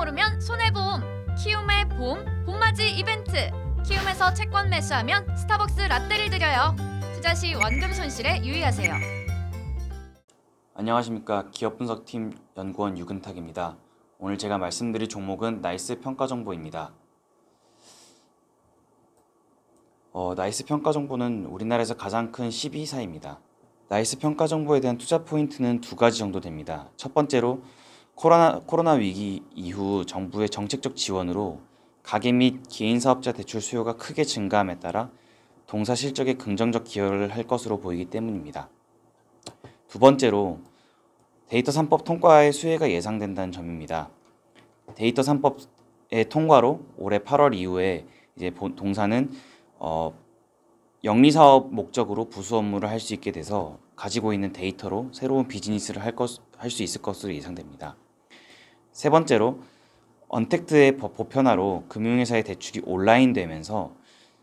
오르면 손해보험 키움의 봄 봄맞이 이벤트 키움에서 채권 매수하면 스타벅스 라떼를 드려요 투자 시 원금 손실에 유의하세요 안녕하십니까 기업분석팀 연구원 유근탁입니다 오늘 제가 말씀드릴 종목은 나이스 평가 정보입니다 어, 나이스 평가 정보는 우리나라에서 가장 큰 12사입니다 나이스 평가 정보에 대한 투자 포인트는 두 가지 정도 됩니다 첫 번째로 코로나, 코로나 위기 이후 정부의 정책적 지원으로 가계 및 개인 사업자 대출 수요가 크게 증가함에 따라 동사 실적에 긍정적 기여를 할 것으로 보이기 때문입니다. 두 번째로 데이터 3법 통과의 수혜가 예상된다는 점입니다. 데이터 3법의 통과로 올해 8월 이후에 이제 동사는 어, 영리사업 목적으로 부수 업무를 할 수 있게 돼서 가지고 있는 데이터로 새로운 비즈니스를 할 수 있을 것으로 예상됩니다. 세 번째로 언택트의 법 보편화로 금융회사의 대출이 온라인되면서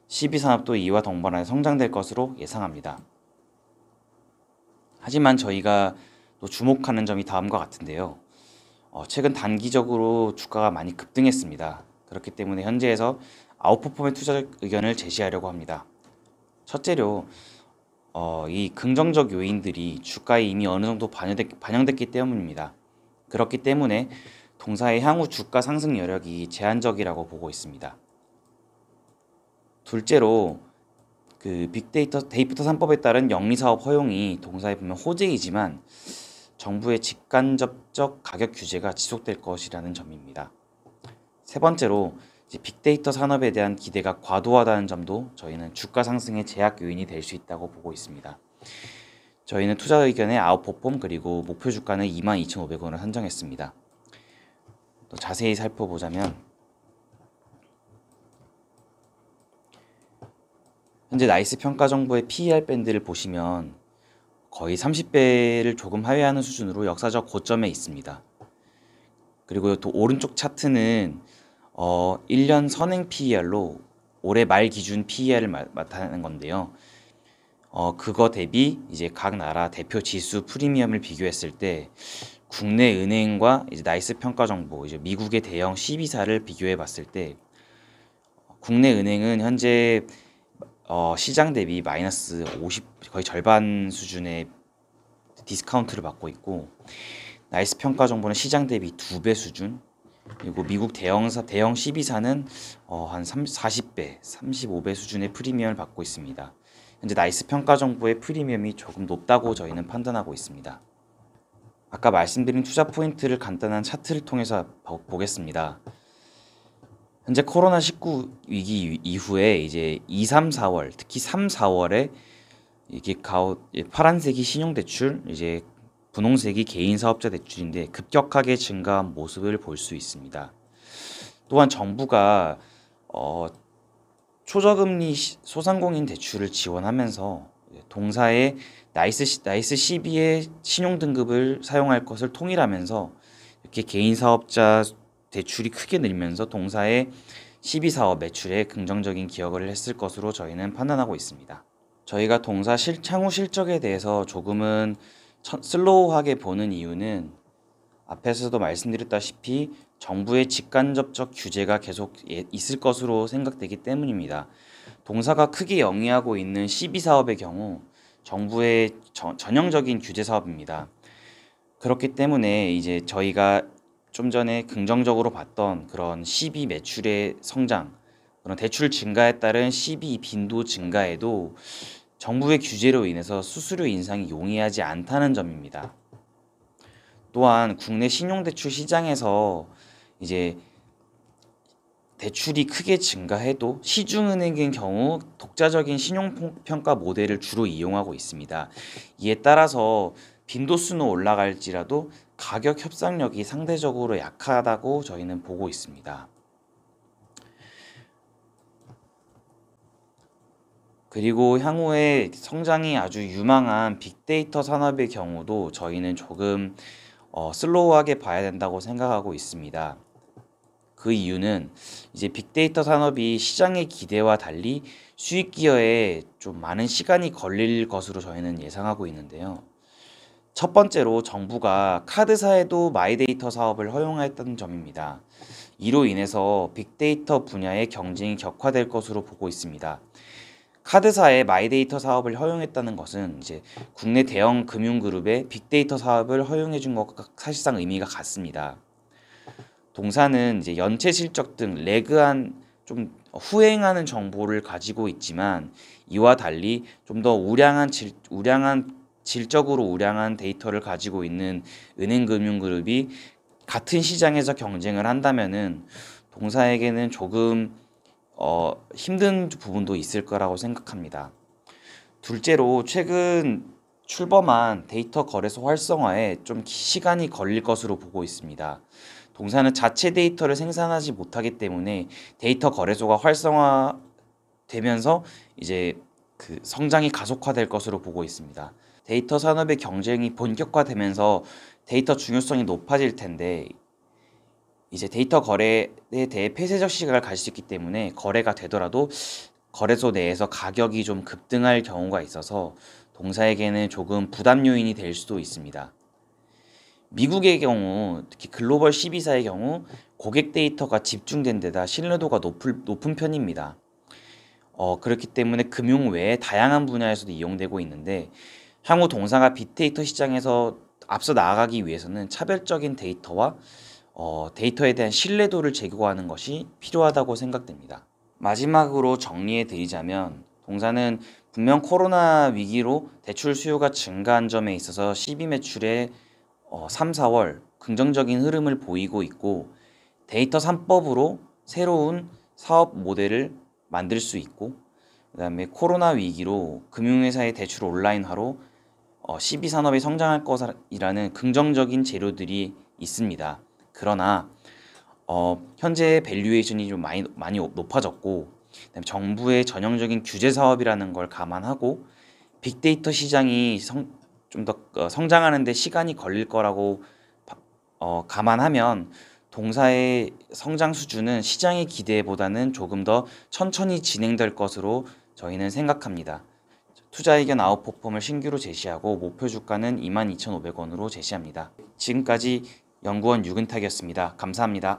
시비산업도 이와 동반하여 성장될 것으로 예상합니다. 하지만 저희가 또 주목하는 점이 다음과 같은데요. 어, 최근 단기적으로 주가가 많이 급등했습니다. 그렇기 때문에 현재에서 아웃퍼폼의 투자 의견을 제시하려고 합니다. 첫째로 어, 이 긍정적 요인들이 주가에 이미 어느 정도 반영됐, 반영됐기 때문입니다. 그렇기 때문에 동사의 향후 주가 상승 여력이 제한적이라고 보고 있습니다. 둘째로 그 빅데이터 데이터 산법에 따른 영리 사업 허용이 동사에 보면 호재이지만 정부의 직간접적 가격 규제가 지속될 것이라는 점입니다. 세 번째로 빅데이터 산업에 대한 기대가 과도하다는 점도 저희는 주가 상승의 제약 요인이 될 수 있다고 보고 있습니다. 저희는 투자 의견에 웃호폼 그리고 목표 주가는 22,500원을 선정했습니다. 또 자세히 살펴보자면 현재 나이스 평가 정보의 PER 밴드를 보시면 거의 30배를 조금 하회하는 수준으로 역사적 고점에 있습니다. 그리고 또 오른쪽 차트는 어, 1년 선행 PER로 올해 말 기준 PER을 마, 나타내는 건데요. 어, 그거 대비 이제 각 나라 대표 지수 프리미엄을 비교했을 때 국내 은행과 이제 나이스 평가 정보, 이제 미국의 대형 12사를 비교해 봤을 때 국내 은행은 현재 어, 시장 대비 마이너스 50 거의 절반 수준의 디스카운트를 받고 있고 나이스 평가 정보는 시장 대비 두 배 수준 그리고 미국 대형사 대형 12사는 어, 한 30, 40배, 35배 수준의 프리미엄을 받고 있습니다. 현재 나이스 평가 정보의 프리미엄이 조금 높다고 저희는 판단하고 있습니다. 아까 말씀드린 투자 포인트를 간단한 차트를 통해서 보겠습니다. 현재 코로나19 위기 이후에 이제 2, 3, 4월, 특히 3, 4월에 이게 가오 파란색이 신용대출, 이제 분홍색이 개인사업자 대출인데 급격하게 증가한 모습을 볼 수 있습니다. 또한 정부가 어, 초저금리 소상공인 대출을 지원하면서 동사의 나이스 나이스 12의 신용 등급을 사용할 것을 통일하면서 이렇게 개인 사업자 대출이 크게 늘면서 동사의 12 사업 매출에 긍정적인 기여를 했을 것으로 저희는 판단하고 있습니다. 저희가 동사 실창후 실적에 대해서 조금은 슬로우하게 보는 이유는 앞에서도 말씀드렸다시피 정부의 직간접적 규제가 계속 예, 있을 것으로 생각되기 때문입니다. 동사가 크게 영위하고 있는 12사업의 경우 정부의 전형적인 규제 사업입니다. 그렇기 때문에 이제 저희가 좀 전에 긍정적으로 봤던 그런 12 매출의 성장, 그런 대출 증가에 따른 12 빈도 증가에도 정부의 규제로 인해서 수수료 인상이 용이하지 않다는 점입니다. 또한 국내 신용대출 시장에서 이제 대출이 크게 증가해도 시중은행인 경우 독자적인 신용평가 모델을 주로 이용하고 있습니다. 이에 따라서 빈도수는 올라갈지라도 가격 협상력이 상대적으로 약하다고 저희는 보고 있습니다. 그리고 향후에 성장이 아주 유망한 빅데이터 산업의 경우도 저희는 조금 어, 슬로우하게 봐야 된다고 생각하고 있습니다. 그 이유는 이제 빅데이터 산업이 시장의 기대와 달리 수익 기여에 좀 많은 시간이 걸릴 것으로 저희는 예상하고 있는데요. 첫 번째로 정부가 카드사에도 마이데이터 사업을 허용했던 점입니다. 이로 인해서 빅데이터 분야의 경쟁이 격화될 것으로 보고 있습니다. 카드사의 마이데이터 사업을 허용했다는 것은 이제 국내 대형 금융그룹의 빅데이터 사업을 허용해 준 것과 사실상 의미가 같습니다. 동사는 이제 연체 실적 등 레그한 좀 후행하는 정보를 가지고 있지만 이와 달리 좀 더 우량한 질, 우량한 질적으로 우량한 데이터를 가지고 있는 은행금융그룹이 같은 시장에서 경쟁을 한다면은 동사에게는 조금 어, 힘든 부분도 있을 거라고 생각합니다. 둘째로 최근 출범한 데이터 거래소 활성화에 좀 시간이 걸릴 것으로 보고 있습니다. 동사는 자체 데이터를 생산하지 못하기 때문에 데이터 거래소가 활성화되면서 이제 그 성장이 가속화될 것으로 보고 있습니다. 데이터 산업의 경쟁이 본격화되면서 데이터 중요성이 높아질 텐데 이제 데이터 거래에 대해 폐쇄적 시각을 가질 수 있기 때문에 거래가 되더라도 거래소 내에서 가격이 좀 급등할 경우가 있어서 동사에게는 조금 부담 요인이 될 수도 있습니다. 미국의 경우 특히 글로벌 12사의 경우 고객 데이터가 집중된 데다 신뢰도가 높을, 높은 편입니다. 어, 그렇기 때문에 금융 외에 다양한 분야에서도 이용되고 있는데 향후 동사가 빅데이터 시장에서 앞서 나아가기 위해서는 차별적인 데이터와 어, 데이터에 대한 신뢰도를 제고하는 것이 필요하다고 생각됩니다. 마지막으로 정리해 드리자면 동사는 분명 코로나 위기로 대출 수요가 증가한 점에 있어서 12 매출의 어, 3, 4월 긍정적인 흐름을 보이고 있고 데이터 3법으로 새로운 사업 모델을 만들 수 있고 그다음에 코로나 위기로 금융회사의 대출 온라인화로 어, 12산업이 성장할 것이라는 긍정적인 재료들이 있습니다. 그러나 어, 현재 밸류에이션이 좀 많이 많이 높아졌고 그다음에 정부의 전형적인 규제 사업이라는 걸 감안하고 빅데이터 시장이 좀더 어, 성장하는데 시간이 걸릴 거라고 어, 감안하면 동사의 성장 수준은 시장의 기대보다는 조금 더 천천히 진행될 것으로 저희는 생각합니다. 투자의견 아웃퍼폼을 신규로 제시하고 목표 주가는 22,500원으로 제시합니다. 지금까지 연구원 유근탁이었습니다. 감사합니다.